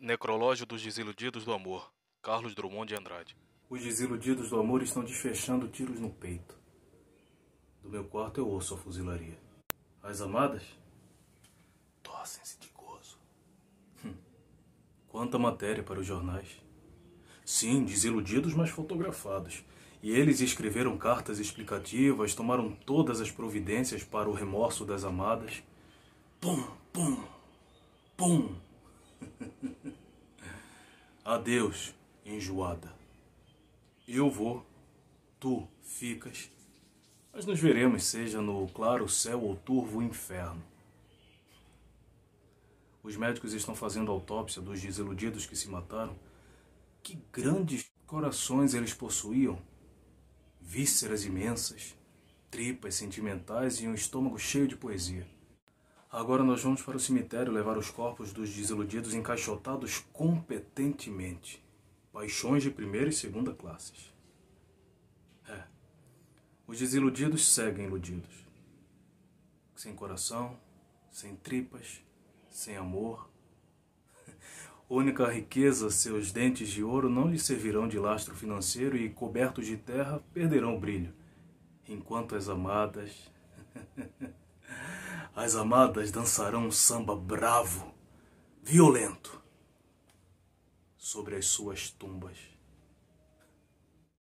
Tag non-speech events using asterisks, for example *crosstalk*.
Necrológio dos Desiludidos do Amor, Carlos Drummond de Andrade. Os desiludidos do amor estão desfechando tiros no peito. Do meu quarto eu ouço a fuzilaria. As amadas torcem-se de gozo. Hum. Quanta matéria para os jornais. Sim, desiludidos, mas fotografados. E eles escreveram cartas explicativas, tomaram todas as providências para o remorso das amadas. Pum, pum, pum. Adeus, enjoada. Eu vou, tu ficas. Mas nos veremos, seja no claro céu ou turvo inferno. Os médicos estão fazendo autópsia dos desiludidos que se mataram. Que grandes corações eles possuíam! Vísceras imensas, tripas sentimentais e um estômago cheio de poesia. Agora nós vamos para o cemitério levar os corpos dos desiludidos encaixotados competentemente. Paixões de primeira e segunda classes. É. Os desiludidos seguem iludidos. Sem coração, sem tripas, sem amor. *laughs* Única riqueza, seus dentes de ouro não lhe servirão de lastro financeiro e, cobertos de terra, perderão o brilho, enquanto as amadas as amadas dançarão um samba bravo, violento, sobre as suas tumbas.